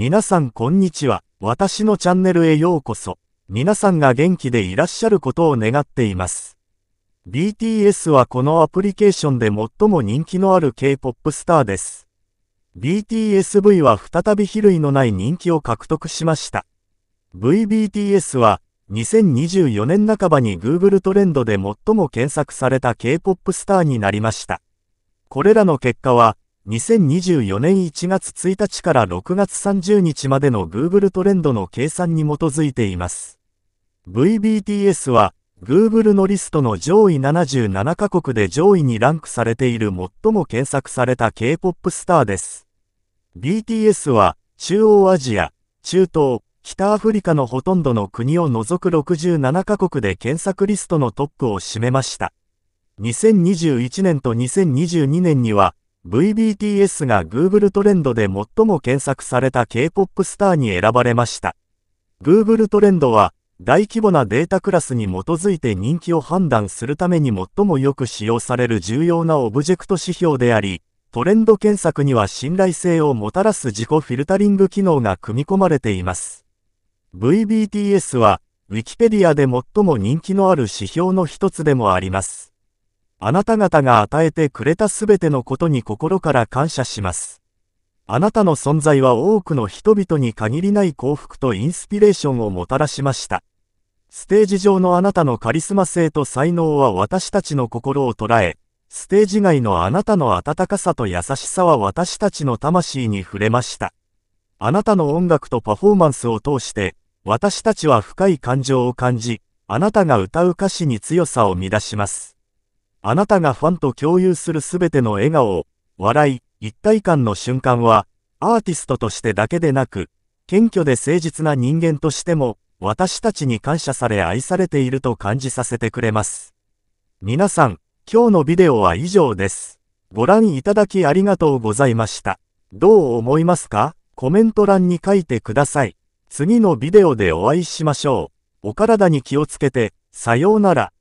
皆さんこんにちは。私のチャンネルへようこそ。皆さんが元気でいらっしゃることを願っています。BTS はこのアプリケーションで最も人気のある K-POP スターです。BTSV は再び比類のない人気を獲得しました。VBTS は2024年半ばに Google トレンドで最も検索された K-POP スターになりました。これらの結果は2024年1月1日から6月30日までの Google トレンドの計算に基づいています。VBTS は Google のリストの上位77カ国で上位にランクされている最も検索された K-POP スターです。BTS は中央アジア、中東、北アフリカのほとんどの国を除く67カ国で検索リストのトップを占めました。2021年と2022年には VBTS が Google トレンドで最も検索された K-POP スターに選ばれました。Google トレンドは、大規模なデータクラスに基づいて人気を判断するために最もよく使用される重要なオブジェクト指標であり、トレンド検索には信頼性をもたらす自己フィルタリング機能が組み込まれています。VBTS は、Wikipedia で最も人気のある指標の一つでもあります。あなた方が与えてくれたすべてのことに心から感謝します。あなたの存在は多くの人々に限りない幸福とインスピレーションをもたらしました。ステージ上のあなたのカリスマ性と才能は私たちの心を捉え、ステージ外のあなたの温かさと優しさは私たちの魂に触れました。あなたの音楽とパフォーマンスを通して、私たちは深い感情を感じ、あなたが歌う歌詞に強さを生み出します。あなたがファンと共有するすべての笑顔、笑い、一体感の瞬間は、アーティストとしてだけでなく、謙虚で誠実な人間としても、私たちに感謝され愛されていると感じさせてくれます。皆さん、今日のビデオは以上です。ご覧いただきありがとうございました。どう思いますかコメント欄に書いてください。次のビデオでお会いしましょう。お体に気をつけて、さようなら。